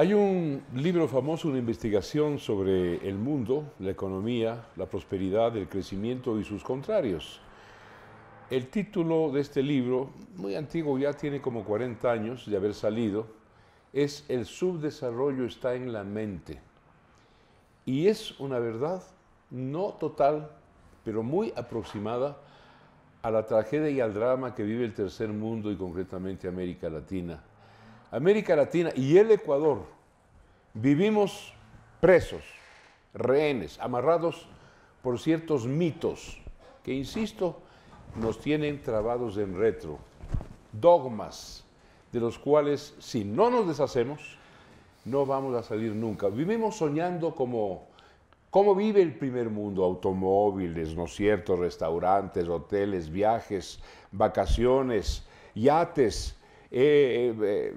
Hay un libro famoso, una investigación sobre el mundo, la economía, la prosperidad, el crecimiento y sus contrarios. El título de este libro, muy antiguo, ya tiene como 40 años de haber salido, es El subdesarrollo está en la mente. Y es una verdad no total, pero muy aproximada a la tragedia y al drama que vive el tercer mundo y concretamente América Latina América Latina y el Ecuador vivimos presos, rehenes, amarrados por ciertos mitos que, insisto, nos tienen trabados en retro, dogmas de los cuales si no nos deshacemos, no vamos a salir nunca. Vivimos soñando como cómo vive el primer mundo, automóviles, ¿no es restaurantes, hoteles, viajes, vacaciones, yates, eh, eh, eh,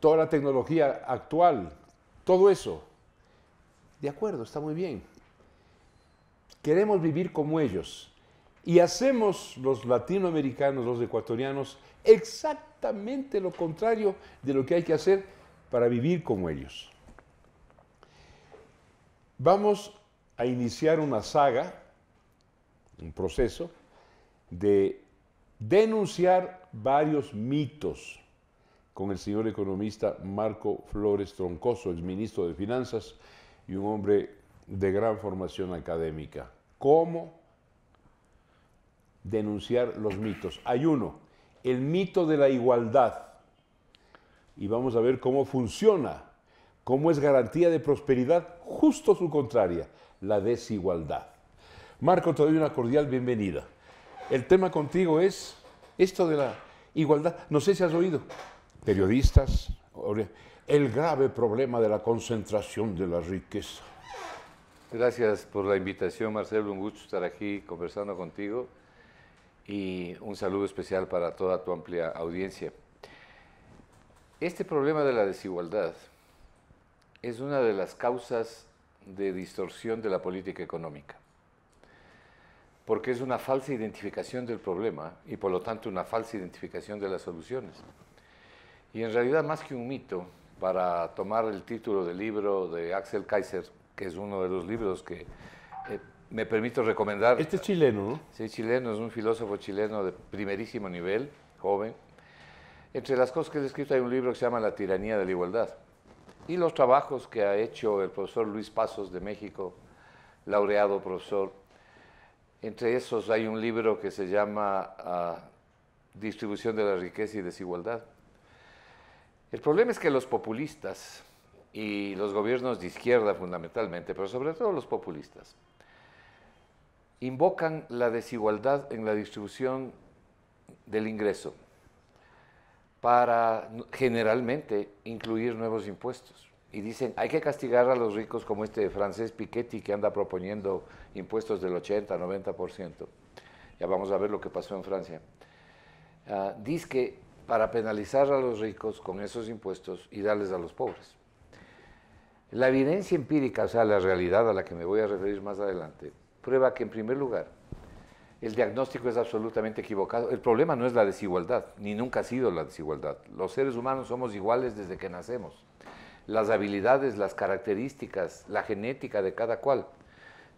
toda la tecnología actual, todo eso. De acuerdo, está muy bien. Queremos vivir como ellos. Y hacemos los latinoamericanos, los ecuatorianos, exactamente lo contrario de lo que hay que hacer para vivir como ellos. Vamos a iniciar una saga, un proceso, de denunciar varios mitos con el señor economista Marco Flores Troncoso, ministro de Finanzas y un hombre de gran formación académica. ¿Cómo denunciar los mitos? Hay uno, el mito de la igualdad. Y vamos a ver cómo funciona, cómo es garantía de prosperidad, justo su contraria, la desigualdad. Marco, te doy una cordial bienvenida. El tema contigo es esto de la igualdad. No sé si has oído periodistas, el grave problema de la concentración de la riqueza. Gracias por la invitación, Marcelo. Un gusto estar aquí conversando contigo y un saludo especial para toda tu amplia audiencia. Este problema de la desigualdad es una de las causas de distorsión de la política económica, porque es una falsa identificación del problema y por lo tanto una falsa identificación de las soluciones y en realidad más que un mito, para tomar el título del libro de Axel Kaiser, que es uno de los libros que eh, me permito recomendar. Este es chileno, ¿no? Sí, chileno, es un filósofo chileno de primerísimo nivel, joven. Entre las cosas que he escrito hay un libro que se llama La tiranía de la igualdad. Y los trabajos que ha hecho el profesor Luis Pasos de México, laureado profesor. Entre esos hay un libro que se llama ah, Distribución de la riqueza y desigualdad, el problema es que los populistas y los gobiernos de izquierda fundamentalmente, pero sobre todo los populistas, invocan la desigualdad en la distribución del ingreso para generalmente incluir nuevos impuestos. Y dicen, hay que castigar a los ricos como este francés Piketty que anda proponiendo impuestos del 80, 90%. Ya vamos a ver lo que pasó en Francia. Ah, dice que para penalizar a los ricos con esos impuestos y darles a los pobres. La evidencia empírica, o sea, la realidad a la que me voy a referir más adelante, prueba que en primer lugar el diagnóstico es absolutamente equivocado. El problema no es la desigualdad, ni nunca ha sido la desigualdad. Los seres humanos somos iguales desde que nacemos. Las habilidades, las características, la genética de cada cual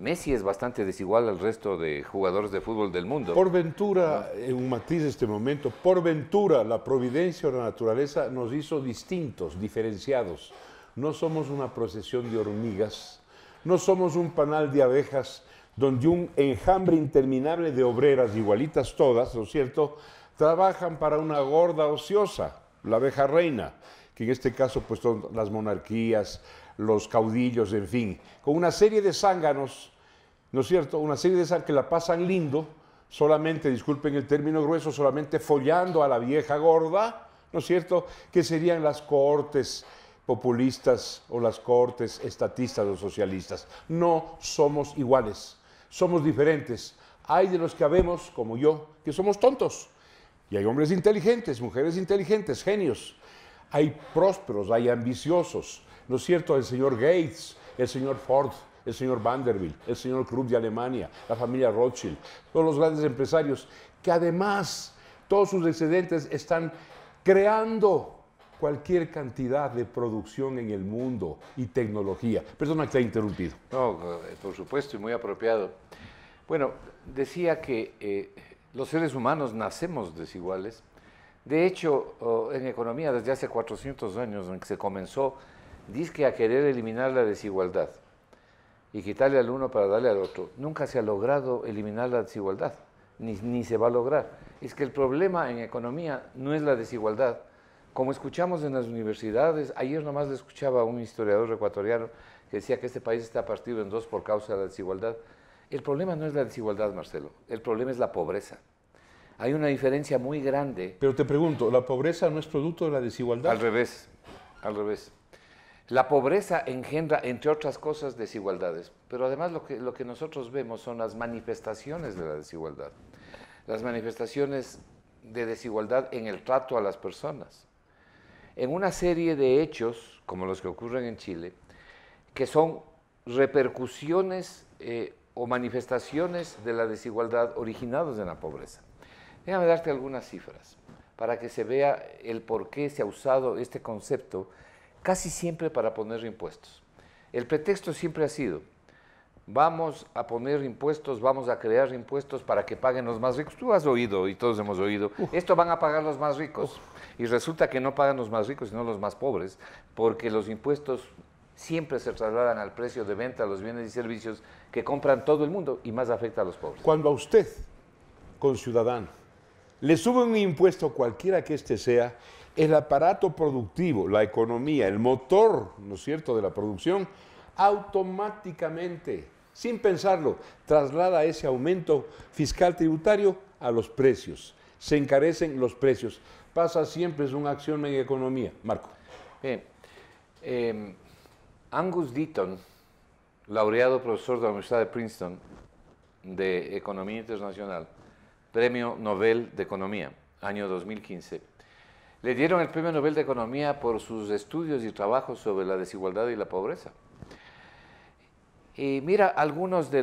Messi es bastante desigual al resto de jugadores de fútbol del mundo. Por ventura, en eh, un matiz de este momento, por ventura la providencia o la naturaleza nos hizo distintos, diferenciados. No somos una procesión de hormigas, no somos un panal de abejas donde un enjambre interminable de obreras, igualitas todas, ¿no es cierto?, trabajan para una gorda ociosa, la abeja reina, que en este caso pues son las monarquías, los caudillos, en fin, con una serie de zánganos ¿no es cierto? Una serie de esas que la pasan lindo, solamente, disculpen el término grueso, solamente follando a la vieja gorda, ¿no es cierto? Que serían las cortes populistas o las cortes estatistas o socialistas. No somos iguales, somos diferentes. Hay de los que habemos, como yo, que somos tontos. Y hay hombres inteligentes, mujeres inteligentes, genios. Hay prósperos, hay ambiciosos. ¿No es cierto? El señor Gates, el señor Ford, el señor Vanderbilt, el señor Krupp de Alemania, la familia Rothschild, todos los grandes empresarios, que además todos sus excedentes están creando cualquier cantidad de producción en el mundo y tecnología. Perdona que te he interrumpido. No, eh, por supuesto, y muy apropiado. Bueno, decía que eh, los seres humanos nacemos desiguales. De hecho, oh, en economía, desde hace 400 años en que se comenzó, dice a querer eliminar la desigualdad y quitarle al uno para darle al otro. Nunca se ha logrado eliminar la desigualdad, ni, se va a lograr. Es que el problema en economía no es la desigualdad. Como escuchamos en las universidades, ayer nomás le escuchaba a un historiador ecuatoriano que decía que este país está partido en dos por causa de la desigualdad. El problema no es la desigualdad, Marcelo, el problema es la pobreza. Hay una diferencia muy grande. Pero te pregunto, ¿la pobreza no es producto de la desigualdad? Al revés, al revés. La pobreza engendra, entre otras cosas, desigualdades, pero además lo que, nosotros vemos son las manifestaciones de la desigualdad, las manifestaciones de desigualdad en el trato a las personas, en una serie de hechos, como los que ocurren en Chile, que son repercusiones eh, o manifestaciones de la desigualdad originados en la pobreza. Déjame darte algunas cifras para que se vea el por qué se ha usado este concepto casi siempre para poner impuestos. El pretexto siempre ha sido, vamos a poner impuestos, vamos a crear impuestos para que paguen los más ricos. Tú has oído y todos hemos oído, esto van a pagar los más ricos. Y resulta que no pagan los más ricos, sino los más pobres, porque los impuestos siempre se trasladan al precio de venta los bienes y servicios que compran todo el mundo y más afecta a los pobres. Cuando a usted, con ciudadano, le sube un impuesto cualquiera que éste sea, el aparato productivo, la economía, el motor, ¿no es cierto?, de la producción, automáticamente, sin pensarlo, traslada ese aumento fiscal tributario a los precios. Se encarecen los precios. Pasa siempre, es una acción en economía. Marco. Bien. Em, Angus Deaton, laureado profesor de la Universidad de Princeton de Economía Internacional, Premio Nobel de Economía, año 2015 le dieron el Premio Nobel de Economía por sus estudios y trabajos sobre la desigualdad y la pobreza. Y mira algunos de,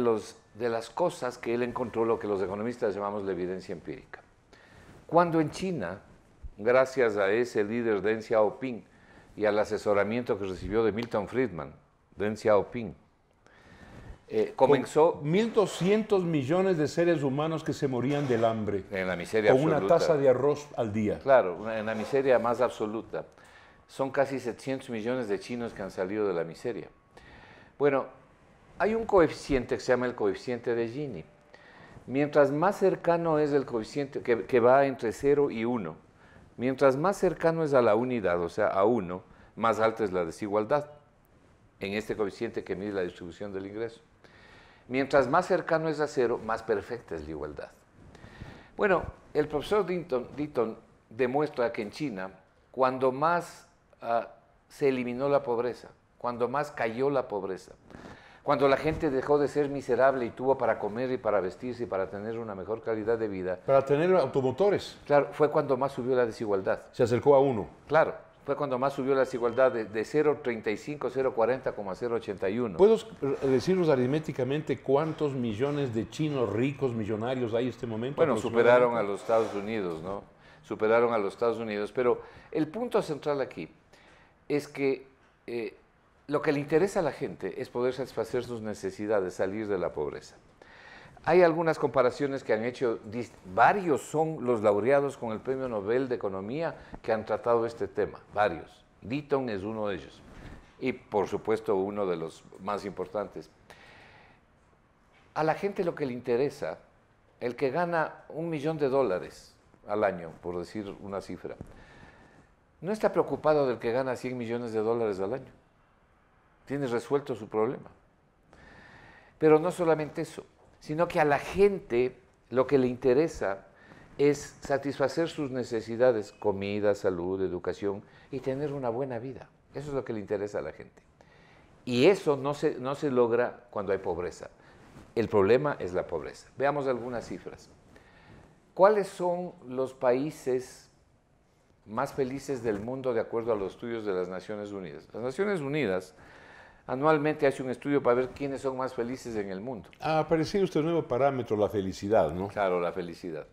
de las cosas que él encontró, lo que los economistas llamamos la evidencia empírica. Cuando en China, gracias a ese líder Deng Xiaoping y al asesoramiento que recibió de Milton Friedman, Deng Xiaoping, eh, comenzó. 1.200 millones de seres humanos que se morían del hambre. En la miseria con una taza de arroz al día. Claro, en la miseria más absoluta. Son casi 700 millones de chinos que han salido de la miseria. Bueno, hay un coeficiente que se llama el coeficiente de Gini. Mientras más cercano es el coeficiente, que, que va entre 0 y 1, mientras más cercano es a la unidad, o sea, a 1, más alta es la desigualdad en este coeficiente que mide la distribución del ingreso. Mientras más cercano es a cero, más perfecta es la igualdad. Bueno, el profesor Ditton, demuestra que en China, cuando más ah, se eliminó la pobreza, cuando más cayó la pobreza, cuando la gente dejó de ser miserable y tuvo para comer y para vestirse y para tener una mejor calidad de vida. Para tener automotores. Claro, fue cuando más subió la desigualdad. Se acercó a uno. Claro fue cuando más subió la desigualdad de, de 0,35, 0,40 a 0,81. ¿Puedo decirnos aritméticamente cuántos millones de chinos ricos, millonarios hay en este momento? Bueno, superaron a los Estados Unidos, ¿no? Superaron a los Estados Unidos. Pero el punto central aquí es que eh, lo que le interesa a la gente es poder satisfacer sus necesidades, salir de la pobreza. Hay algunas comparaciones que han hecho, varios son los laureados con el Premio Nobel de Economía que han tratado este tema, varios. Ditton es uno de ellos y por supuesto uno de los más importantes. A la gente lo que le interesa, el que gana un millón de dólares al año, por decir una cifra, no está preocupado del que gana 100 millones de dólares al año. Tiene resuelto su problema. Pero no solamente eso sino que a la gente lo que le interesa es satisfacer sus necesidades, comida, salud, educación y tener una buena vida. Eso es lo que le interesa a la gente. Y eso no se, logra cuando hay pobreza. El problema es la pobreza. Veamos algunas cifras. ¿Cuáles son los países más felices del mundo de acuerdo a los estudios de las Naciones Unidas? Las Naciones Unidas anualmente hace un estudio para ver quiénes son más felices en el mundo. Ha aparecido este nuevo parámetro, la felicidad, ¿no? Claro, la felicidad.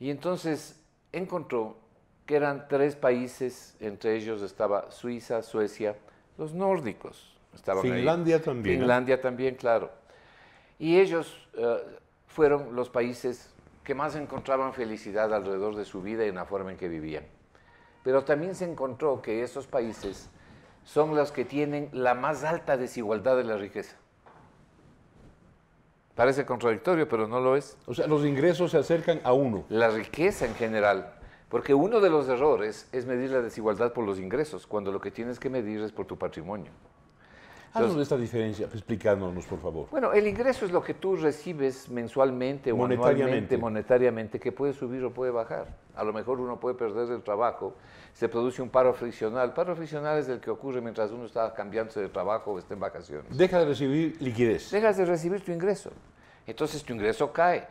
Y entonces encontró que eran tres países, entre ellos estaba Suiza, Suecia, los nórdicos. Estaban Finlandia también. Finlandia también, claro. Y ellos eh, fueron los países que más encontraban felicidad alrededor de su vida y en la forma en que vivían. Pero también se encontró que esos países son las que tienen la más alta desigualdad de la riqueza. Parece contradictorio, pero no lo es. O sea, los ingresos se acercan a uno. La riqueza en general. Porque uno de los errores es medir la desigualdad por los ingresos, cuando lo que tienes que medir es por tu patrimonio. Haznos esta diferencia, explicándonos, por favor. Bueno, el ingreso es lo que tú recibes mensualmente o monetariamente, que puede subir o puede bajar a lo mejor uno puede perder el trabajo, se produce un paro friccional. Paro friccional es el que ocurre mientras uno está cambiándose de trabajo o está en vacaciones. Deja de recibir liquidez. Dejas de recibir tu ingreso. Entonces tu ingreso cae.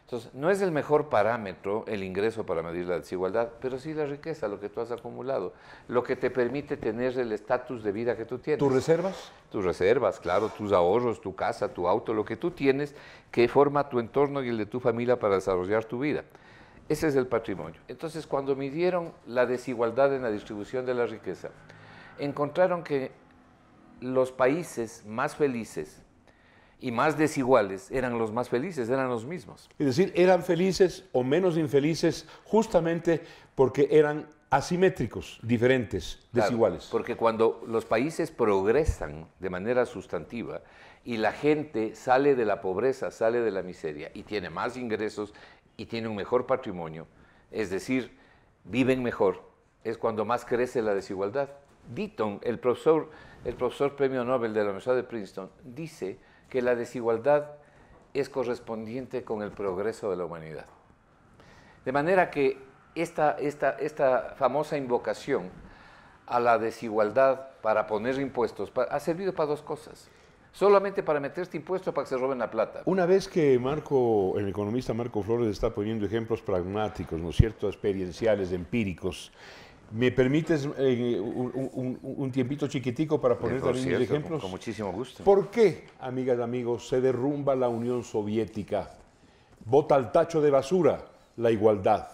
Entonces, no es el mejor parámetro el ingreso para medir la desigualdad, pero sí la riqueza, lo que tú has acumulado, lo que te permite tener el estatus de vida que tú tienes. ¿Tus reservas? Tus reservas, claro, tus ahorros, tu casa, tu auto, lo que tú tienes que forma tu entorno y el de tu familia para desarrollar tu vida. Ese es el patrimonio. Entonces, cuando midieron la desigualdad en la distribución de la riqueza, encontraron que los países más felices y más desiguales eran los más felices, eran los mismos. Es decir, eran felices o menos infelices justamente porque eran asimétricos, diferentes, desiguales. porque cuando los países progresan de manera sustantiva y la gente sale de la pobreza, sale de la miseria y tiene más ingresos y tiene un mejor patrimonio, es decir, viven mejor, es cuando más crece la desigualdad. Ditton, el profesor, el profesor premio Nobel de la Universidad de Princeton, dice que la desigualdad es correspondiente con el progreso de la humanidad. De manera que esta, famosa invocación a la desigualdad para poner impuestos ha servido para dos cosas solamente para meter este impuesto para que se roben la plata. Una vez que Marco, el economista Marco Flores está poniendo ejemplos pragmáticos, ¿no es cierto?, experienciales, empíricos, ¿me permites eh, un, tiempito chiquitico para eh, poner también ejemplos? Con, muchísimo gusto. ¿Por qué, amigas y amigos, se derrumba la Unión Soviética? Bota al tacho de basura la igualdad.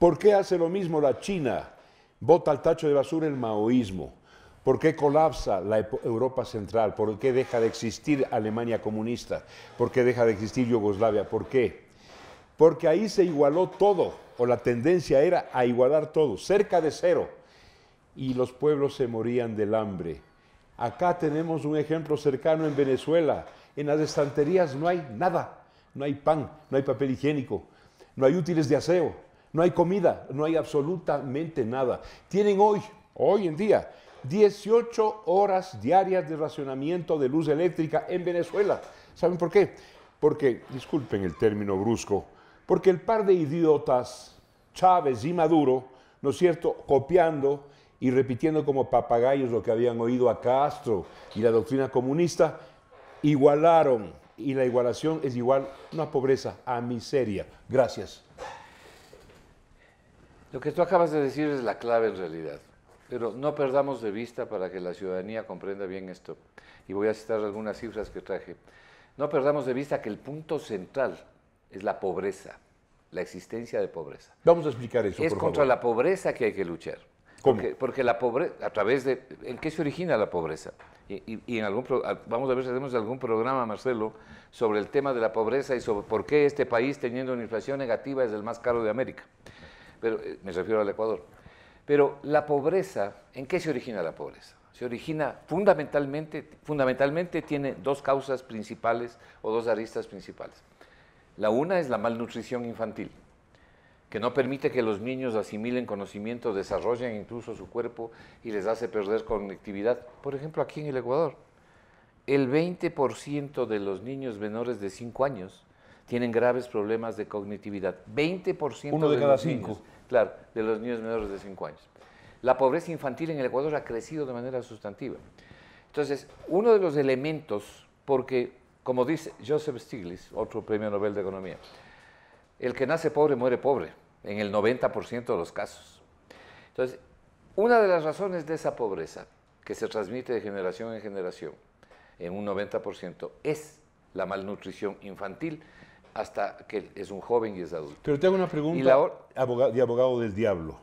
¿Por qué hace lo mismo la China? Bota al tacho de basura el maoísmo. ¿Por qué colapsa la Europa Central? ¿Por qué deja de existir Alemania comunista? ¿Por qué deja de existir Yugoslavia? ¿Por qué? Porque ahí se igualó todo, o la tendencia era a igualar todo, cerca de cero, y los pueblos se morían del hambre. Acá tenemos un ejemplo cercano en Venezuela. En las estanterías no hay nada, no hay pan, no hay papel higiénico, no hay útiles de aseo, no hay comida, no hay absolutamente nada. Tienen hoy, hoy en día, 18 horas diarias de racionamiento de luz eléctrica en Venezuela. ¿Saben por qué? Porque, disculpen el término brusco, porque el par de idiotas, Chávez y Maduro, ¿no es cierto?, copiando y repitiendo como papagayos lo que habían oído a Castro y la doctrina comunista, igualaron. Y la igualación es igual no a pobreza, a miseria. Gracias. Lo que tú acabas de decir es la clave en realidad. Pero no perdamos de vista para que la ciudadanía comprenda bien esto, y voy a citar algunas cifras que traje, no perdamos de vista que el punto central es la pobreza, la existencia de pobreza. Vamos a explicar eso. Es contra la pobreza que hay que luchar. ¿Cómo? Porque, la pobreza, a través de, ¿en qué se origina la pobreza? Y, en algún vamos a ver si hacemos algún programa, Marcelo, sobre el tema de la pobreza y sobre por qué este país teniendo una inflación negativa es el más caro de América. Pero eh, me refiero al Ecuador. Pero la pobreza, ¿en qué se origina la pobreza? Se origina fundamentalmente, fundamentalmente tiene dos causas principales o dos aristas principales. La una es la malnutrición infantil, que no permite que los niños asimilen conocimiento, desarrollen incluso su cuerpo y les hace perder conectividad. Por ejemplo, aquí en el Ecuador, el 20% de los niños menores de 5 años tienen graves problemas de cognitividad. 20% Uno de, cada los cinco. Claro, de los niños menores de 5 años. La pobreza infantil en el Ecuador ha crecido de manera sustantiva. Entonces, uno de los elementos, porque como dice Joseph Stiglitz, otro premio Nobel de Economía, el que nace pobre muere pobre, en el 90% de los casos. Entonces, una de las razones de esa pobreza, que se transmite de generación en generación, en un 90%, es la malnutrición infantil, hasta que es un joven y es adulto. Pero te hago una pregunta, abogado, de abogado del diablo.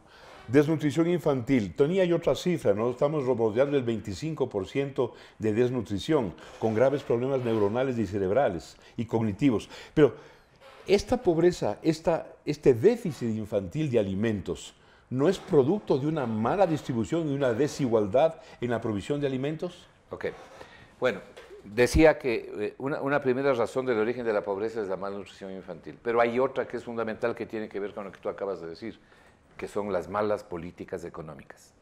Desnutrición infantil. tenía hay otra cifra, ¿no? Estamos rodeando el 25% de desnutrición, con graves problemas neuronales y cerebrales y cognitivos. Pero esta pobreza, esta, este déficit infantil de alimentos, ¿no es producto de una mala distribución y una desigualdad en la provisión de alimentos? Ok. Bueno, Decía que eh, una, primera razón del origen de la pobreza es la malnutrición infantil, pero hay otra que es fundamental que tiene que ver con lo que tú acabas de decir, que son las malas políticas económicas.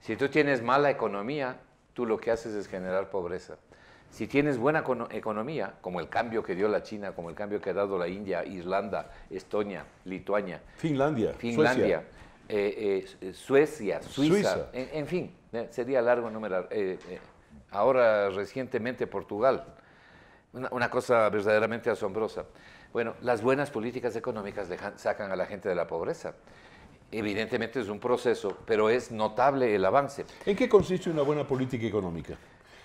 Si tú tienes mala economía, tú lo que haces es generar pobreza. Si tienes buena economía, como el cambio que dio la China, como el cambio que ha dado la India, Irlanda, Estonia, Lituania, Finlandia, Finlandia, eh, eh, Suecia, Suiza, En, fin, sería largo enumerar ahora recientemente Portugal. Una, cosa verdaderamente asombrosa. Bueno, las buenas políticas económicas sacan a la gente de la pobreza. Evidentemente es un proceso, pero es notable el avance. ¿En qué consiste una buena política económica?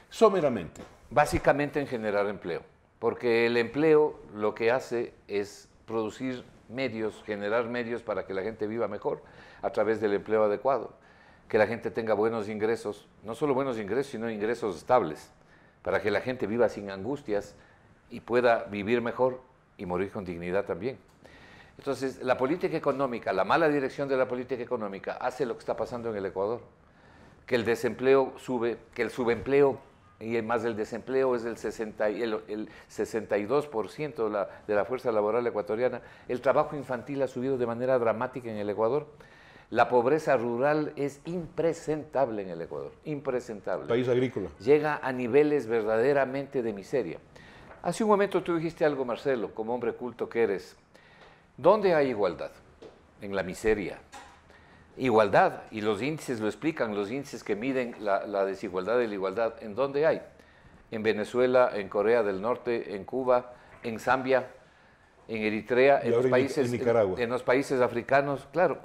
Someramente. Básicamente en generar empleo, porque el empleo lo que hace es producir medios, generar medios para que la gente viva mejor a través del empleo adecuado que la gente tenga buenos ingresos, no solo buenos ingresos, sino ingresos estables, para que la gente viva sin angustias y pueda vivir mejor y morir con dignidad también. Entonces, la política económica, la mala dirección de la política económica hace lo que está pasando en el Ecuador, que el desempleo sube, que el subempleo y más el desempleo es el, 62% de de la fuerza laboral ecuatoriana, el trabajo infantil ha subido de manera dramática en el Ecuador. La pobreza rural es impresentable en el Ecuador, impresentable. País agrícola. Llega a niveles verdaderamente de miseria. Hace un momento tú dijiste algo, Marcelo, como hombre culto que eres. ¿Dónde hay igualdad? En la miseria. Igualdad, y los índices lo explican, los índices que miden la, desigualdad y la igualdad, ¿en dónde hay? En Venezuela, en Corea del Norte, en Cuba, en Zambia, en Eritrea, en los países africanos, claro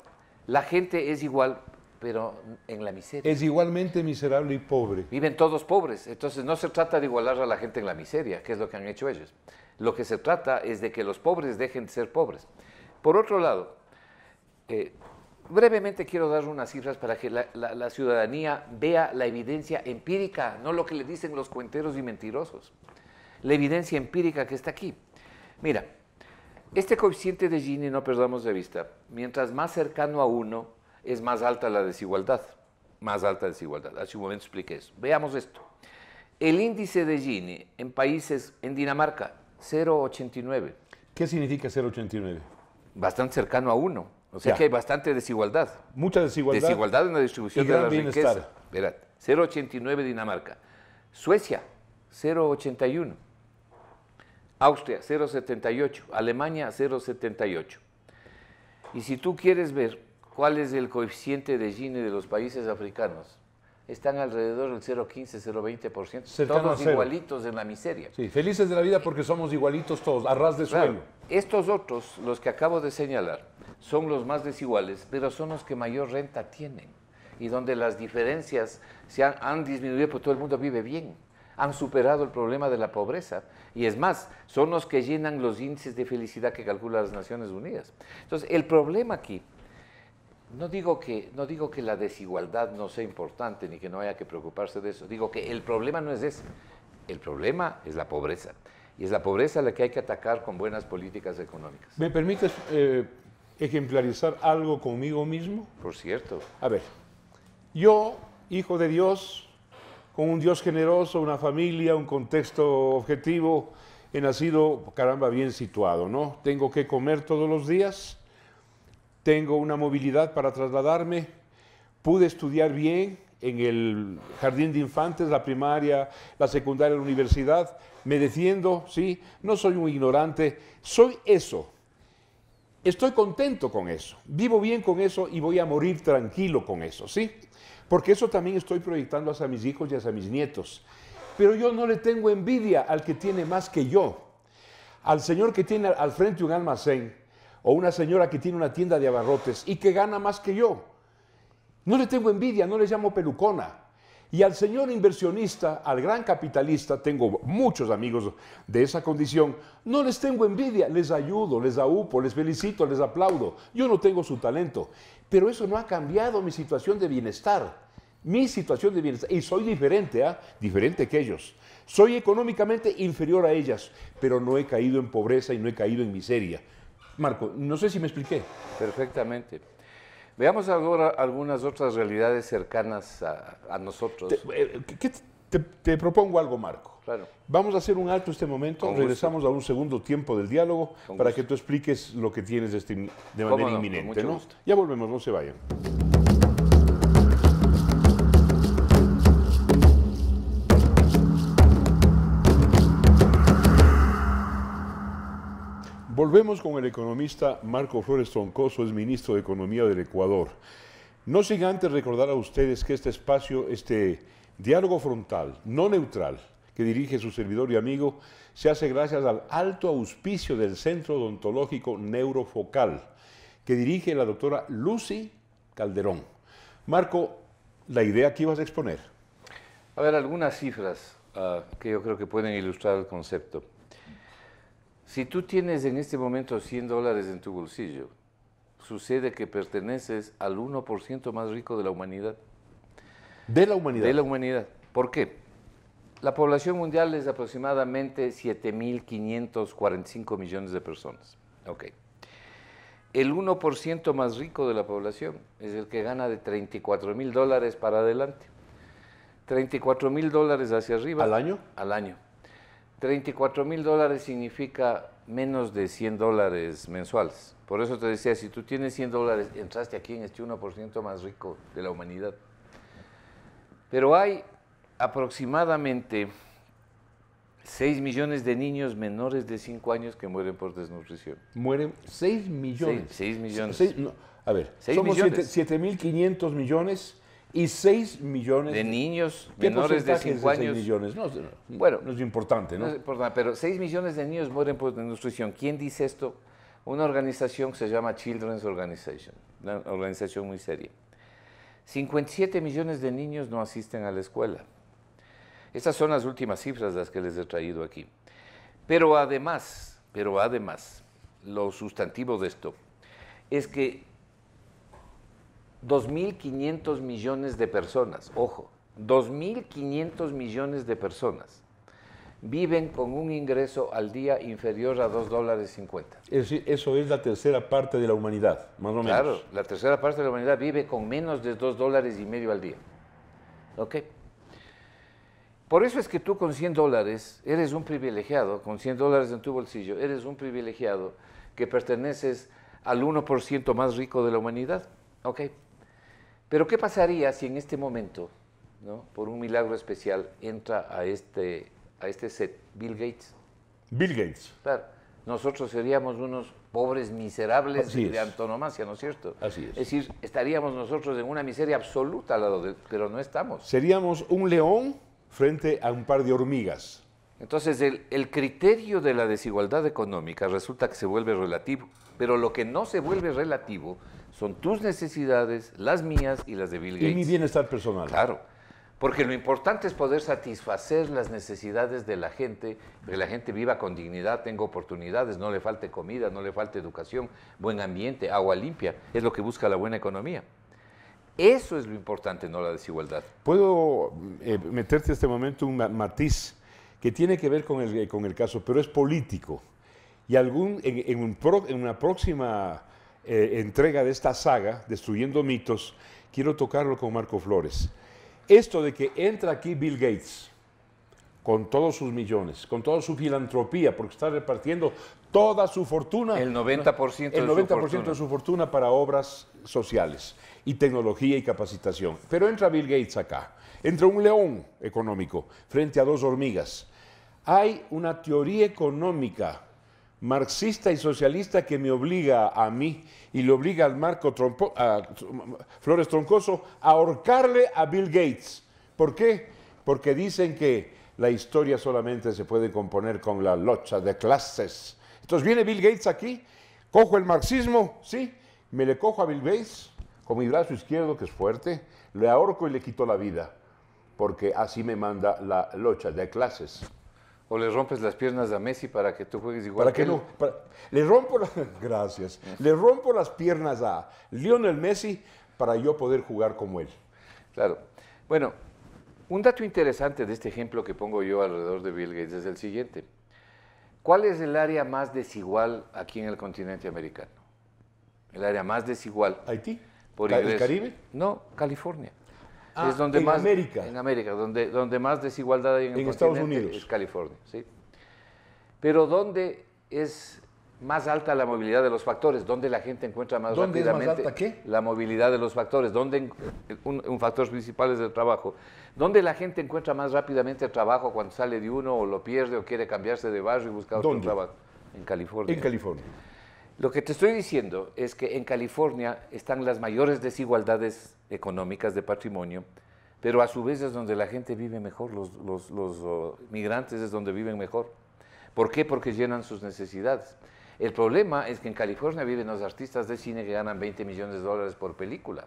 la gente es igual, pero en la miseria. Es igualmente miserable y pobre. Viven todos pobres. Entonces no se trata de igualar a la gente en la miseria, que es lo que han hecho ellos. Lo que se trata es de que los pobres dejen de ser pobres. Por otro lado, eh, brevemente quiero dar unas cifras para que la, la ciudadanía vea la evidencia empírica, no lo que le dicen los cuenteros y mentirosos. La evidencia empírica que está aquí. Mira, este coeficiente de Gini no perdamos de vista. Mientras más cercano a uno es más alta la desigualdad. Más alta desigualdad. Hace un momento expliqué eso. Veamos esto. El índice de Gini en países, en Dinamarca, 0,89. ¿Qué significa 0,89? Bastante cercano a uno, O sea que hay bastante desigualdad. Mucha desigualdad. Desigualdad en la distribución de la bienestar. riqueza. 0,89 Dinamarca. Suecia, 0,81. Austria 0,78, Alemania 0,78. Y si tú quieres ver cuál es el coeficiente de Gini de los países africanos, están alrededor del 0,15, 0,20%, todos igualitos en la miseria. Sí, felices de la vida porque somos igualitos todos, a ras de suelo. Estos otros, los que acabo de señalar, son los más desiguales, pero son los que mayor renta tienen y donde las diferencias se han, han disminuido porque todo el mundo vive bien han superado el problema de la pobreza. Y es más, son los que llenan los índices de felicidad que calculan las Naciones Unidas. Entonces, el problema aquí, no digo, que, no digo que la desigualdad no sea importante ni que no haya que preocuparse de eso, digo que el problema no es eso. el problema es la pobreza. Y es la pobreza la que hay que atacar con buenas políticas económicas. ¿Me permites eh, ejemplarizar algo conmigo mismo? Por cierto. A ver, yo, hijo de Dios, con un Dios generoso, una familia, un contexto objetivo, he nacido, caramba, bien situado, ¿no? Tengo que comer todos los días, tengo una movilidad para trasladarme, pude estudiar bien en el jardín de infantes, la primaria, la secundaria, la universidad, me defiendo, ¿sí? No soy un ignorante, soy eso. Estoy contento con eso, vivo bien con eso y voy a morir tranquilo con eso, ¿sí? porque eso también estoy proyectando hacia mis hijos y hacia mis nietos. Pero yo no le tengo envidia al que tiene más que yo, al señor que tiene al frente un almacén o una señora que tiene una tienda de abarrotes y que gana más que yo. No le tengo envidia, no le llamo pelucona. Y al señor inversionista, al gran capitalista, tengo muchos amigos de esa condición, no les tengo envidia, les ayudo, les aúpo, les felicito, les aplaudo. Yo no tengo su talento, pero eso no ha cambiado mi situación de bienestar. Mi situación de bienestar, y soy diferente, ¿ah? diferente que ellos. Soy económicamente inferior a ellas, pero no he caído en pobreza y no he caído en miseria. Marco, no sé si me expliqué. Perfectamente. Veamos ahora algunas otras realidades cercanas a, nosotros. Eh, te, propongo algo, Marco. Claro. Vamos a hacer un alto este momento, regresamos a un segundo tiempo del diálogo para que tú expliques lo que tienes de, este, manera inminente. Ya volvemos, no se vayan. Volvemos con el economista Marco Flores Troncoso, es ministro de Economía del Ecuador. No sin antes recordar a ustedes que este espacio, este diálogo frontal, no neutral, que dirige su servidor y amigo, se hace gracias al alto auspicio del Centro Odontológico Neurofocal, que dirige la doctora Lucy Calderón. Marco, la idea que ibas a exponer. A ver, algunas cifras ah, que yo creo que pueden ilustrar el concepto. Si tú tienes en este momento 100 dólares en tu bolsillo, sucede que perteneces al 1% más rico de la humanidad. De la humanidad. De la humanidad. ¿Por qué? La población mundial es aproximadamente 7.545 millones de personas. Ok. El 1% más rico de la población es el que gana de 34 mil dólares para adelante. 34 mil dólares hacia arriba. ¿Al año? Al año. 34 mil dólares significa menos de 100 dólares mensuales. Por eso te decía, si tú tienes 100 dólares, entraste aquí en este 1% más rico de la humanidad. Pero hay aproximadamente 6 millones de niños menores de 5 años que mueren por desnutrición. Mueren 6 millones. 6, millones. a ver, somos 7.500 millones. millones y 6 millones de niños menores de 5 años. bueno, no es importante, ¿no? pero 6 millones de niños mueren por desnutrición. ¿Quién dice esto? Una organización que se llama Children's Organization, una organización muy seria. 57 millones de niños no asisten a la escuela. Estas son las últimas cifras las que les he traído aquí. Pero además, pero además, lo sustantivo de esto es que 2.500 millones de personas, ojo, 2.500 millones de personas viven con un ingreso al día inferior a 2 dólares 50. eso es la tercera parte de la humanidad, más o menos. Claro, la tercera parte de la humanidad vive con menos de 2 dólares y medio al día. ¿Ok? Por eso es que tú con 100 dólares eres un privilegiado, con 100 dólares en tu bolsillo, eres un privilegiado que perteneces al 1% más rico de la humanidad. ¿Ok? Pero ¿qué pasaría si en este momento, por un milagro especial, entra a este, a este set Bill Gates? Bill Gates. Claro. Nosotros seríamos unos pobres miserables de antonomasia, ¿no es cierto? Así es. Es decir, estaríamos nosotros en una miseria absoluta al lado de pero no estamos. Seríamos un león frente a un par de hormigas. Entonces, el, criterio de la desigualdad económica resulta que se vuelve relativo, pero lo que no se vuelve relativo son tus necesidades, las mías y las de Bill Gates. Y mi bienestar personal. Claro. Porque lo importante es poder satisfacer las necesidades de la gente, que la gente viva con dignidad, tenga oportunidades, no le falte comida, no le falte educación, buen ambiente, agua limpia. Es lo que busca la buena economía. Eso es lo importante, no la desigualdad. Puedo eh, meterte en este momento un matiz que tiene que ver con el, con el caso, pero es político. Y algún, en, un pro, en una próxima eh, entrega de esta saga, Destruyendo Mitos, quiero tocarlo con Marco Flores. Esto de que entra aquí Bill Gates con todos sus millones, con toda su filantropía, porque está repartiendo toda su fortuna. El 90%, el 90 de su fortuna para obras sociales y tecnología y capacitación. Pero entra Bill Gates acá, entra un león económico frente a dos hormigas. Hay una teoría económica marxista y socialista que me obliga a mí y le obliga al Marco a Flores Troncoso a ahorcarle a Bill Gates. ¿Por qué? Porque dicen que la historia solamente se puede componer con la lucha de clases. Entonces viene Bill Gates aquí, cojo el marxismo, sí, me le cojo a Bill Gates con mi brazo izquierdo, que es fuerte, le ahorco y le quito la vida, porque así me manda la lucha de clases. ¿O le rompes las piernas a Messi para que tú juegues igual? Para que, no. le rompo gracias. Le rompo las piernas a Lionel Messi para yo poder jugar como él. Claro. Bueno, un dato interesante de este ejemplo que pongo yo alrededor de Bill Gates es el siguiente. ¿Cuál es el área más desigual aquí en el continente americano? El área más desigual. Haití. Por ¿El Caribe? No, California. Ah, donde en América. En América, donde, más desigualdad hay en, Estados Unidos. Es California, ¿sí? Pero ¿dónde es más alta la movilidad de los factores, ¿Dónde la gente encuentra más rápidamente la movilidad de los factores, un, factor principal es el trabajo, ¿Dónde la gente encuentra más rápidamente el trabajo cuando sale de uno o lo pierde o quiere cambiarse de barrio y buscar otro trabajo. En California. En California. Lo que te estoy diciendo es que en California están las mayores desigualdades económicas de patrimonio, pero a su vez es donde la gente vive mejor, los, oh, migrantes es donde viven mejor. ¿Por qué? Porque llenan sus necesidades. El problema es que en California viven los artistas de cine que ganan 20 millones de dólares por película.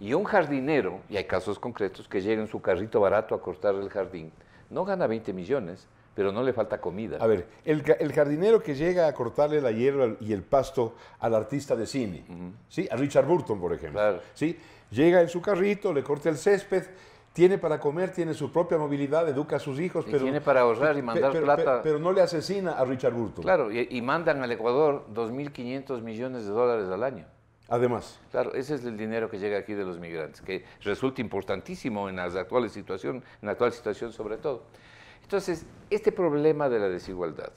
Y un jardinero, y hay casos concretos, que llega en su carrito barato a cortar el jardín, no gana 20 millones, pero no le falta comida. A ver, el, jardinero que llega a cortarle la hierba y el pasto al artista de cine, ¿sí? A Richard Burton, por ejemplo. ¿sí? Llega en su carrito, le corta el césped, tiene para comer, tiene su propia movilidad, educa a sus hijos, pero... Tiene para ahorrar y mandar plata. Pero, no le asesina a Richard Burton. Claro, y, mandan al Ecuador 2.500 millones de dólares al año. Además. Claro, ese es el dinero que llega aquí de los migrantes, que resulta importantísimo en, las situación, en la actual situación sobre todo. Entonces, este problema de la desigualdad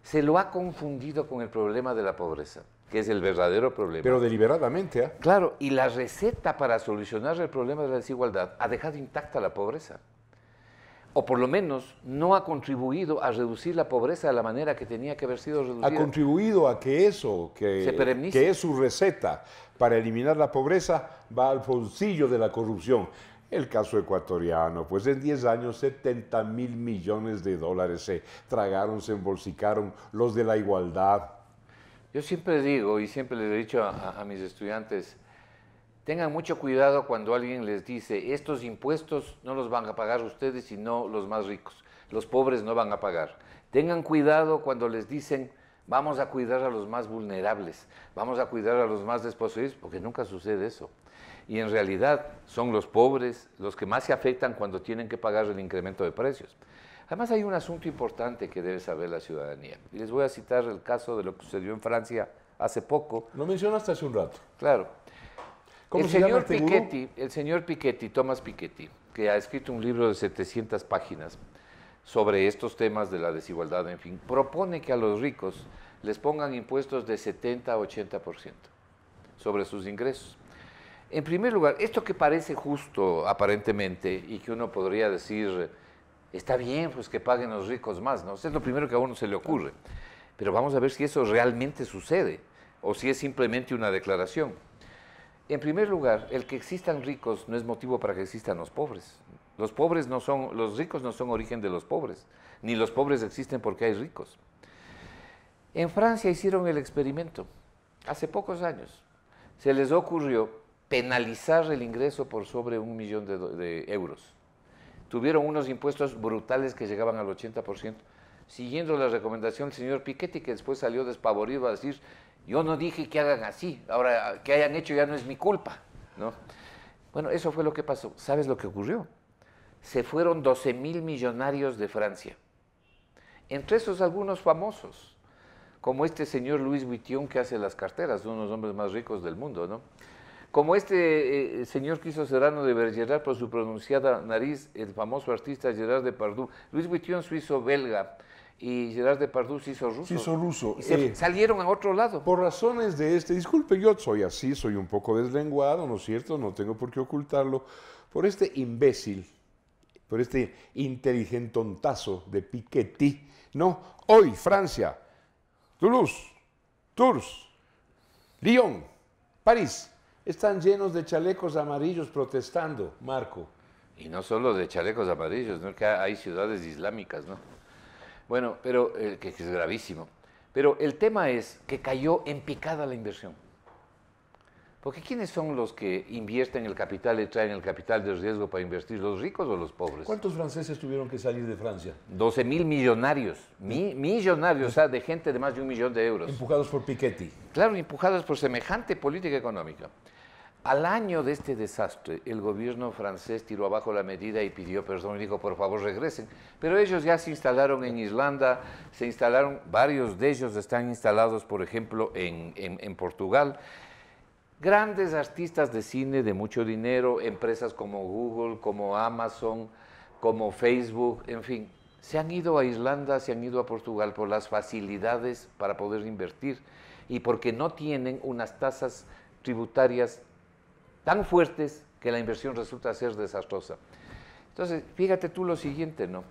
se lo ha confundido con el problema de la pobreza, que es el verdadero problema. Pero deliberadamente. ¿eh? Claro, y la receta para solucionar el problema de la desigualdad ha dejado intacta la pobreza. O por lo menos no ha contribuido a reducir la pobreza de la manera que tenía que haber sido reducida. Ha contribuido a que eso, que, que es su receta para eliminar la pobreza, va al bolsillo de la corrupción. El caso ecuatoriano, pues en 10 años 70 mil millones de dólares se tragaron, se embolsicaron los de la igualdad. Yo siempre digo y siempre les he dicho a, mis estudiantes, tengan mucho cuidado cuando alguien les dice, estos impuestos no los van a pagar ustedes sino los más ricos, los pobres no van a pagar. Tengan cuidado cuando les dicen, vamos a cuidar a los más vulnerables, vamos a cuidar a los más desposeídos, porque nunca sucede eso y en realidad son los pobres los que más se afectan cuando tienen que pagar el incremento de precios. Además hay un asunto importante que debe saber la ciudadanía. Y les voy a citar el caso de lo que sucedió en Francia hace poco. Lo mencionaste hace un rato. Claro. el, señor Piketty, el señor Piketty, Thomas Piketty, que ha escrito un libro de 700 páginas sobre estos temas de la desigualdad, en fin, propone que a los ricos les pongan impuestos de 70 a 80% sobre sus ingresos. En primer lugar, esto que parece justo aparentemente y que uno podría decir, está bien, pues que paguen los ricos más, ¿no? es lo primero que a uno se le ocurre. Pero vamos a ver si eso realmente sucede o si es simplemente una declaración. En primer lugar, el que existan ricos no es motivo para que existan los pobres. Los pobres no son, los ricos no son origen de los pobres, ni los pobres existen porque hay ricos. En Francia hicieron el experimento hace pocos años. Se les ocurrió penalizar el ingreso por sobre un millón de, euros. Tuvieron unos impuestos brutales que llegaban al 80%, siguiendo la recomendación del señor Piketty, que después salió despavorido a decir, yo no dije que hagan así, ahora que hayan hecho ya no es mi culpa. ¿no? Bueno, eso fue lo que pasó. ¿Sabes lo que ocurrió? Se fueron 12 mil millonarios de Francia. Entre esos algunos famosos, como este señor Luis Vuitton que hace las carteras, uno de los hombres más ricos del mundo, ¿no? Como este eh, señor quiso serano de Bergerat por su pronunciada nariz, el famoso artista Gerard Depardieu, Luis se suizo belga y Gerard Depardieu se hizo ruso. Se hizo ruso. Y salieron a otro lado. Por razones de este, disculpe, yo soy así, soy un poco deslenguado, ¿no es cierto? No tengo por qué ocultarlo. Por este imbécil, por este inteligentontazo de Piketty, ¿no? Hoy, Francia, Toulouse, Tours, Lyon, París, están llenos de chalecos amarillos protestando, Marco. Y no solo de chalecos amarillos, ¿no? hay ciudades islámicas, ¿no? Bueno, pero eh, que es gravísimo. Pero el tema es que cayó en picada la inversión. Porque ¿quiénes son los que invierten el capital y traen el capital de riesgo para invertir? ¿Los ricos o los pobres? ¿Cuántos franceses tuvieron que salir de Francia? 12 mil millonarios. millonarios, o sea, de gente de más de un millón de euros. Empujados por Piketty. Claro, empujados por semejante política económica. Al año de este desastre, el gobierno francés tiró abajo la medida y pidió perdón y dijo, por favor, regresen. Pero ellos ya se instalaron en Islanda, se instalaron, varios de ellos están instalados, por ejemplo, en, Portugal. Grandes artistas de cine de mucho dinero, empresas como Google, como Amazon, como Facebook, en fin, se han ido a Islanda, se han ido a Portugal por las facilidades para poder invertir y porque no tienen unas tasas tributarias tan fuertes que la inversión resulta ser desastrosa. Entonces, fíjate tú lo siguiente, ¿no?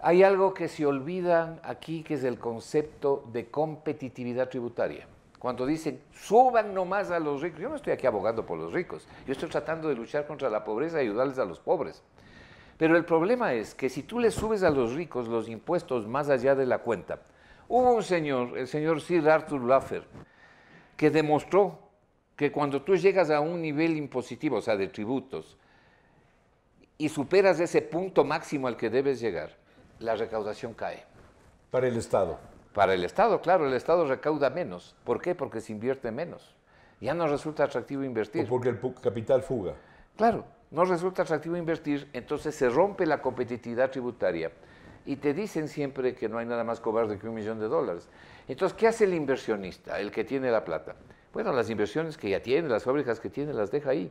Hay algo que se olvida aquí, que es el concepto de competitividad tributaria. Cuando dicen, suban nomás a los ricos, yo no estoy aquí abogando por los ricos, yo estoy tratando de luchar contra la pobreza y ayudarles a los pobres. Pero el problema es que si tú le subes a los ricos los impuestos más allá de la cuenta, hubo un señor, el señor Sir Arthur Laffer, que demostró que cuando tú llegas a un nivel impositivo, o sea, de tributos, y superas ese punto máximo al que debes llegar, la recaudación cae. Para el Estado. Para el Estado, claro, el Estado recauda menos. ¿Por qué? Porque se invierte menos. Ya no resulta atractivo invertir. O porque el capital fuga. Claro, no resulta atractivo invertir, entonces se rompe la competitividad tributaria. Y te dicen siempre que no hay nada más cobarde que un millón de dólares. Entonces, ¿qué hace el inversionista, el que tiene la plata? Bueno, las inversiones que ya tiene, las fábricas que tiene, las deja ahí.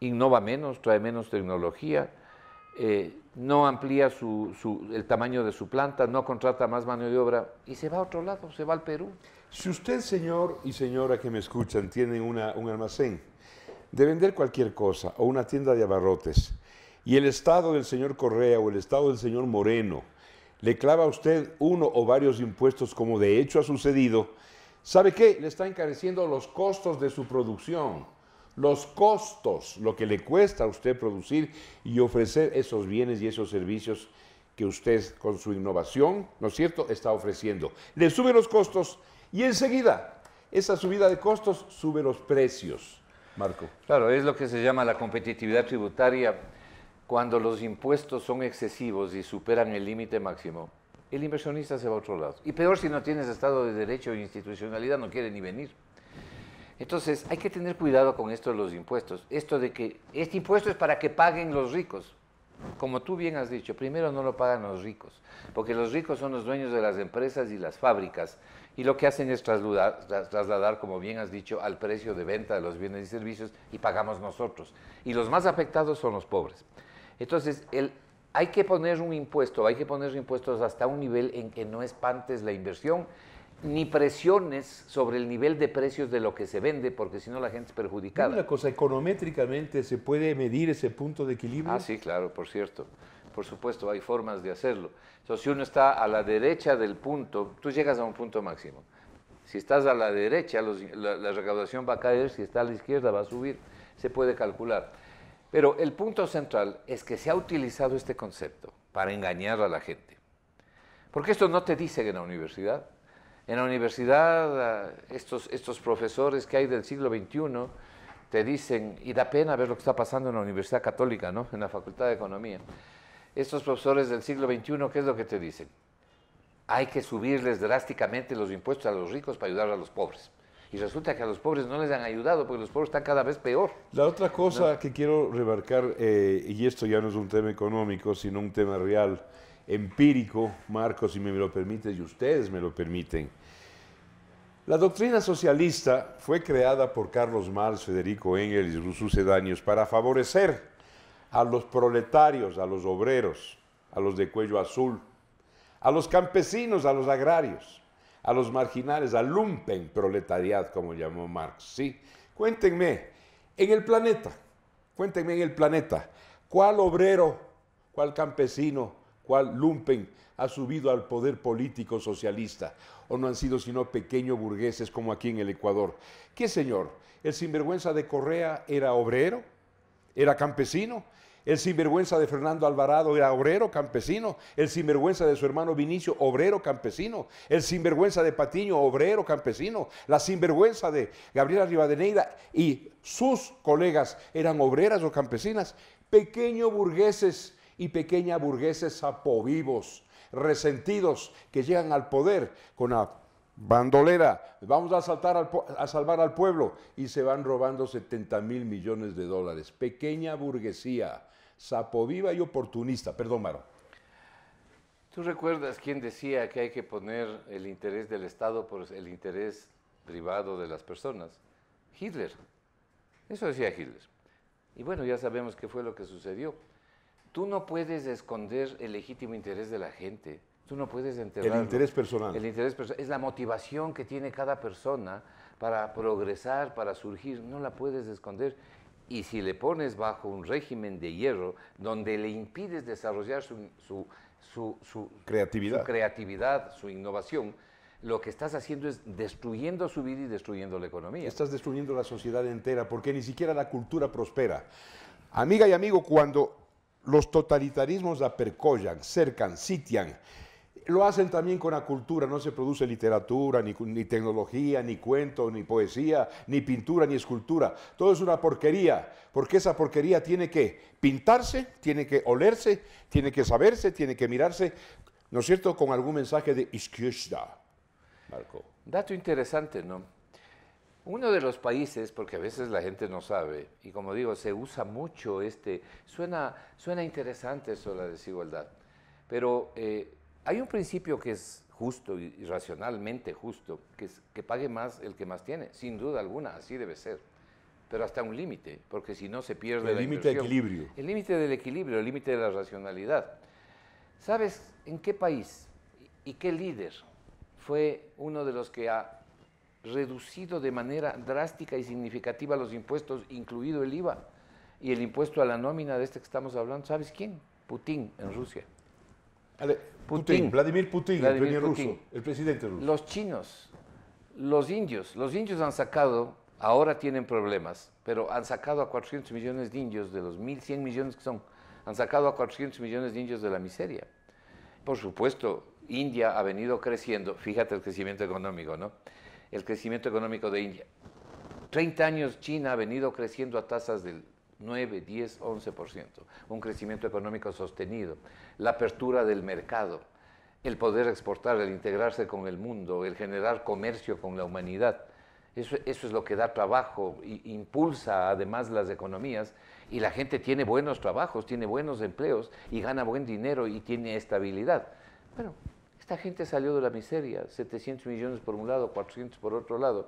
Innova menos, trae menos tecnología, eh, no amplía el tamaño de su planta, no contrata más mano de obra y se va a otro lado, se va al Perú. Si usted, señor y señora que me escuchan, tiene un almacén de vender cualquier cosa o una tienda de abarrotes y el estado del señor Correa o el estado del señor Moreno le clava a usted uno o varios impuestos como de hecho ha sucedido, ¿Sabe qué? Le está encareciendo los costos de su producción. Los costos, lo que le cuesta a usted producir y ofrecer esos bienes y esos servicios que usted con su innovación, ¿no es cierto?, está ofreciendo. Le sube los costos y enseguida esa subida de costos sube los precios. Marco. Claro, es lo que se llama la competitividad tributaria. Cuando los impuestos son excesivos y superan el límite máximo, el inversionista se va a otro lado. Y peor si no tienes Estado de Derecho e institucionalidad, no quiere ni venir. Entonces, hay que tener cuidado con esto de los impuestos. Esto de que este impuesto es para que paguen los ricos. Como tú bien has dicho, primero no lo pagan los ricos, porque los ricos son los dueños de las empresas y las fábricas, y lo que hacen es trasladar, trasladar, como bien has dicho, al precio de venta de los bienes y servicios, y pagamos nosotros. Y los más afectados son los pobres. Entonces, el hay que poner un impuesto, hay que poner impuestos hasta un nivel en que no espantes la inversión ni presiones sobre el nivel de precios de lo que se vende, porque si no la gente es perjudicada. Una cosa, econométricamente se puede medir ese punto de equilibrio. Ah, sí, claro, por cierto. Por supuesto, hay formas de hacerlo. Entonces, si uno está a la derecha del punto, tú llegas a un punto máximo. Si estás a la derecha, la, la recaudación va a caer, si está a la izquierda va a subir. Se puede calcular. Pero el punto central es que se ha utilizado este concepto para engañar a la gente. Porque esto no te que en la universidad. En la universidad, ah, estos, estos profesores que hay del siglo XXI te dicen, y da pena ver lo que está pasando en la Universidad Católica, ¿no? en la Facultad de Economía, estos profesores del siglo XXI, ¿qué es lo que te dicen? Hay que subirles drásticamente los impuestos a los ricos para ayudar a los pobres y resulta que a los pobres no les han ayudado porque los pobres están cada vez peor. La otra cosa que quiero remarcar, eh, y esto ya no es un tema económico, sino un tema real, empírico, Marco, si me lo permite, y ustedes me lo permiten. La doctrina socialista fue creada por Carlos Marx, Federico Engels y sus sucedáneos para favorecer a los proletarios, a los obreros, a los de cuello azul, a los campesinos, a los agrarios a los marginales, al lumpen proletariat, como llamó Marx. ¿sí? Cuéntenme, en el planeta, cuéntenme en el planeta, ¿cuál obrero, cuál campesino, cuál lumpen ha subido al poder político socialista? ¿O no han sido sino pequeños burgueses como aquí en el Ecuador? ¿Qué señor? ¿El sinvergüenza de Correa era obrero? ¿Era campesino? El sinvergüenza de Fernando Alvarado era obrero campesino. El sinvergüenza de su hermano Vinicio, obrero campesino. El sinvergüenza de Patiño, obrero campesino. La sinvergüenza de Gabriela Rivadeneira y sus colegas eran obreras o campesinas. Pequeño burgueses y pequeña burgueses apovivos, resentidos, que llegan al poder con la bandolera, vamos a, al, a salvar al pueblo y se van robando 70 mil millones de dólares. Pequeña burguesía sapoviva y oportunista. Perdón, Maro. ¿Tú recuerdas quién decía que hay que poner el interés del Estado por el interés privado de las personas? Hitler. Eso decía Hitler. Y bueno, ya sabemos qué fue lo que sucedió. Tú no puedes esconder el legítimo interés de la gente. Tú no puedes enterrar. El interés personal. El interés personal. Es la motivación que tiene cada persona para progresar, para surgir. No la puedes esconder y si le pones bajo un régimen de hierro donde le impides desarrollar su, creatividad. su innovación, lo que estás haciendo es destruyendo su vida y destruyendo la economía. Estás destruyendo la sociedad entera porque ni siquiera la cultura prospera. Amiga y amigo, cuando los totalitarismos percollan, cercan, sitian, lo hacen también con la cultura, no se produce literatura, ni, tecnología, ni cuento, ni poesía, ni pintura, ni escultura. Todo es una porquería, porque esa porquería tiene que pintarse, tiene que olerse, tiene que saberse, tiene que mirarse, ¿no es cierto?, con algún mensaje de izquierda, Marco. Dato interesante, ¿no? Uno de los países, porque a veces la gente no sabe, y como digo, se usa mucho este, suena, suena interesante eso, la desigualdad, pero... Eh, hay un principio que es justo y racionalmente justo, que es que pague más el que más tiene, sin duda alguna, así debe ser. Pero hasta un límite, porque si no se pierde... El límite del equilibrio. El límite del equilibrio, el límite de la racionalidad. ¿Sabes en qué país y qué líder fue uno de los que ha reducido de manera drástica y significativa los impuestos, incluido el IVA y el impuesto a la nómina de este que estamos hablando? ¿Sabes quién? Putin en Rusia. Putin, Vladimir Putin, el el presidente ruso. Los chinos, los indios, los indios han sacado, ahora tienen problemas, pero han sacado a 400 millones de indios de los 1.100 millones que son, han sacado a 400 millones de indios de la miseria. Por supuesto, India ha venido creciendo, fíjate el crecimiento económico, ¿no? El crecimiento económico de India. 30 años China ha venido creciendo a tasas del 9, 10, 11%. Un crecimiento económico sostenido, la apertura del mercado, el poder exportar, el integrarse con el mundo, el generar comercio con la humanidad. Eso, es lo que da trabajo, impulsa además las economías y la gente tiene buenos trabajos, tiene buenos empleos y gana buen dinero y tiene estabilidad. Bueno, esta gente salió de la miseria, 700 millones por un lado, 400 por otro lado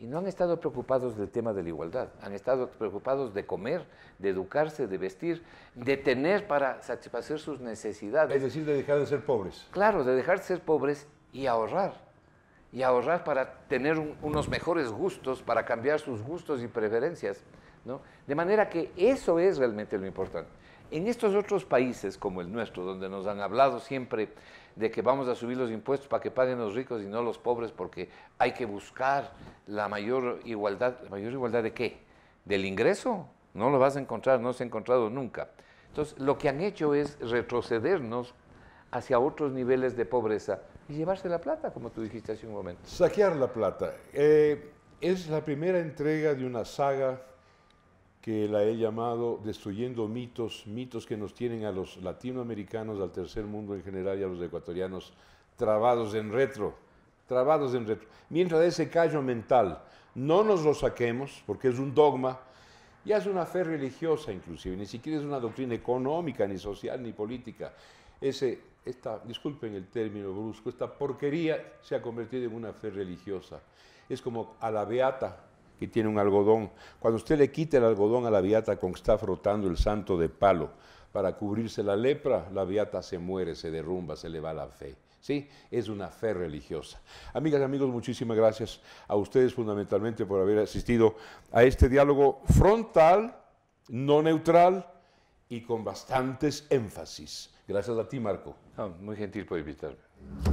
y no han estado preocupados del tema de la igualdad, han estado preocupados de comer, de educarse, de vestir, de tener para satisfacer sus necesidades. Es decir, de dejar de ser pobres. Claro, de dejar de ser pobres y ahorrar. Y ahorrar para tener unos mejores gustos, para cambiar sus gustos y preferencias. ¿no? De manera que eso es realmente lo importante. En estos otros países como el nuestro, donde nos han hablado siempre de que vamos a subir los impuestos para que paguen los ricos y no los pobres, porque hay que buscar la mayor igualdad. ¿La mayor igualdad de qué? ¿Del ingreso? No lo vas a encontrar, no se ha encontrado nunca. Entonces, lo que han hecho es retrocedernos hacia otros niveles de pobreza y llevarse la plata, como tú dijiste hace un momento. Saquear la plata. Eh, es la primera entrega de una saga que la he llamado Destruyendo mitos, mitos que nos tienen a los latinoamericanos, al tercer mundo en general y a los ecuatorianos trabados en retro, trabados en retro. Mientras ese callo mental no nos lo saquemos, porque es un dogma, ya es una fe religiosa inclusive, ni siquiera es una doctrina económica, ni social, ni política. Ese, esta, disculpen el término brusco, esta porquería se ha convertido en una fe religiosa. Es como a la beata que tiene un algodón. Cuando usted le quite el algodón a la viata con que está frotando el santo de palo para cubrirse la lepra, la viata se muere, se derrumba, se le va la fe. ¿sí? Es una fe religiosa. Amigas y amigos, muchísimas gracias a ustedes fundamentalmente por haber asistido a este diálogo frontal, no neutral y con bastantes énfasis. Gracias a ti, Marco. muy gentil por invitarme.